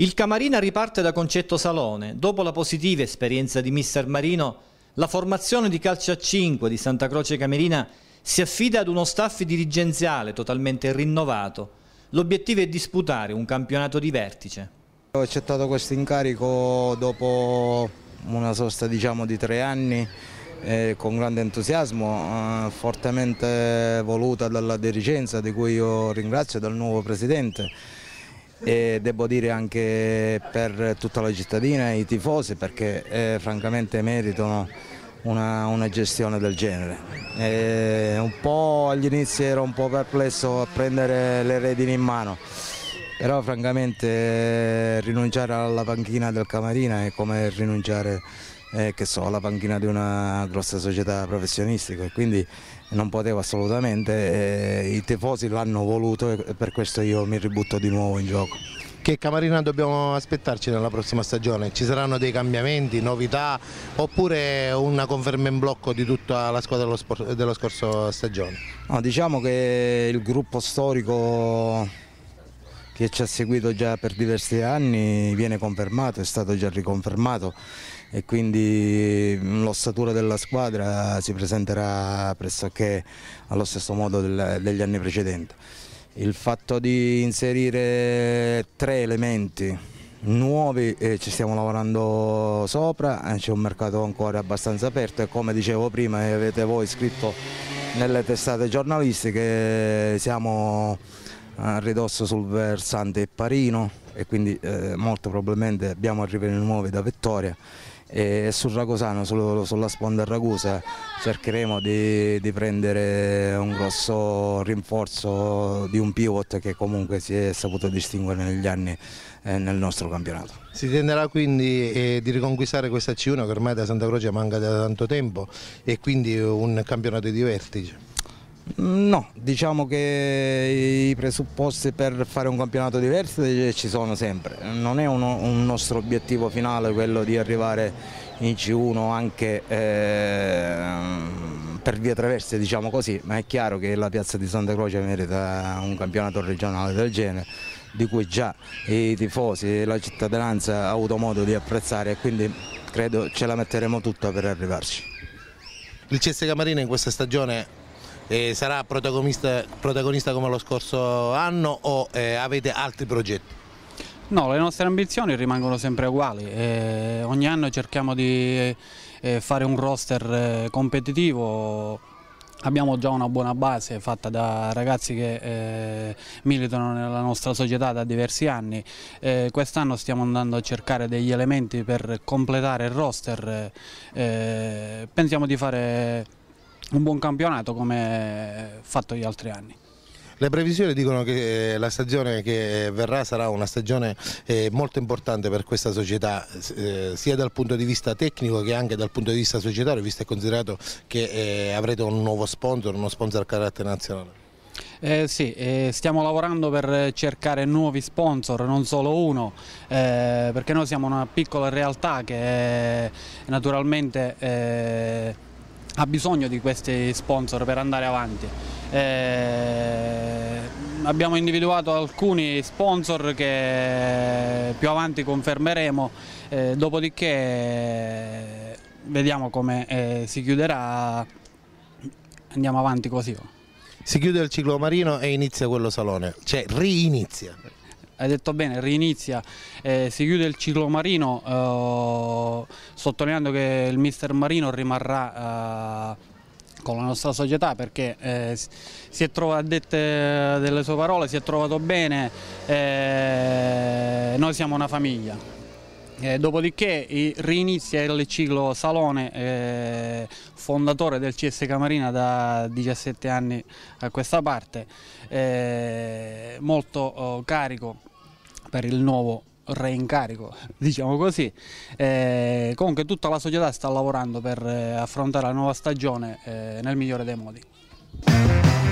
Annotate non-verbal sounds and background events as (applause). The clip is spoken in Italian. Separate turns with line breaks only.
Il Camarina riparte da Concetto Salone. Dopo la positiva esperienza di Mister Marino, la formazione di calcio a 5 di Santa Croce Camerina si affida ad uno staff dirigenziale totalmente rinnovato. L'obiettivo è disputare un campionato di vertice.
Ho accettato questo incarico dopo una sosta diciamo, di tre anni eh, con grande entusiasmo, eh, fortemente voluta dalla dirigenza di cui io ringrazio e dal nuovo presidente e devo dire anche per tutta la cittadina e i tifosi perché eh, francamente meritano una, una, gestione del genere. E un po' all'inizio ero un po' perplesso a prendere le redini in mano però francamente rinunciare alla panchina del Camarina è come rinunciare eh, so, alla panchina di una grossa società professionistica e quindi non potevo assolutamente, eh, i tifosi l'hanno voluto e per questo io mi ributto di nuovo in gioco. Che Camarina dobbiamo aspettarci nella prossima stagione? Ci saranno dei
cambiamenti, novità oppure una conferma in blocco di tutta la squadra dello, dello scorso stagione?
No, diciamo che il gruppo storico che ci ha seguito già per diversi anni viene confermato, è stato già riconfermato e quindi l'ossatura della squadra si presenterà pressoché allo stesso modo del, degli anni precedenti. Il fatto di inserire tre elementi nuovi eh, ci stiamo lavorando sopra, eh, c'è un mercato ancora abbastanza aperto e come dicevo prima e eh, avete voi scritto nelle testate giornalistiche siamo a ridosso sul versante Parino e quindi eh, molto probabilmente abbiamo arrivare nuove da Vettoria e sul Ragosano, sul, sulla sponda Ragusa cercheremo di, di, prendere un grosso rinforzo di un pivot che comunque si è saputo distinguere negli anni eh, nel nostro campionato.
Si tenderà quindi eh, di riconquistare questa C1 che ormai da Santa Croce manca da tanto tempo e quindi un campionato
di vertice. No, diciamo che i presupposti per fare un campionato diverso ci sono sempre, non è uno, un nostro obiettivo finale quello di arrivare in C1 anche eh, per via traverse, diciamo così, ma è chiaro che la piazza di Santa Croce merita un campionato regionale del genere di cui già i tifosi e la cittadinanza ha avuto modo di apprezzare e quindi credo ce la metteremo tutta per arrivarci. Il CS Camarina in questa
stagione eh, sarà protagonista, protagonista, come lo scorso anno o eh, avete altri progetti? No, le nostre ambizioni rimangono sempre uguali, eh,
ogni anno cerchiamo di eh, fare un roster eh, competitivo, abbiamo già una buona base fatta da ragazzi che eh, militano nella nostra società da diversi anni, eh, quest'anno stiamo andando a cercare degli elementi per completare il roster, eh, pensiamo di fare un buon campionato come fatto gli altri anni.
Le previsioni dicono che eh, la stagione che eh, verrà sarà una stagione eh, molto importante per questa società, sia dal punto di vista tecnico che anche dal punto di vista societario, visto e considerato che avrete un nuovo sponsor, uno sponsor a carattere nazionale.
Eh, sì, eh, stiamo lavorando per cercare nuovi sponsor, non solo uno, eh, perché noi siamo una piccola realtà che naturalmente ha bisogno di questi sponsor per andare avanti. Eh, abbiamo individuato alcuni sponsor che più avanti confermeremo, eh, dopodiché eh, vediamo come eh, si chiuderà, andiamo avanti così. Oh.
Si chiude il ciclo marino e inizia quello salone, cioè rinizia
hai detto bene, rinizia, eh, si chiude il ciclo marino, eh, sottolineando che il mister Marino rimarrà eh, con la nostra società perché eh, si è trovato, a dette eh, delle sue parole, si è trovato bene, eh, noi siamo una famiglia. dopodiché rinizia il ciclo Salone, fondatore del CS Camarina da 17 anni a questa parte, molto oh, carico per il nuovo reincarico, (laughs) diciamo così. Eh, comunque tutta la società sta lavorando per eh, affrontare la nuova stagione eh, nel migliore dei modi.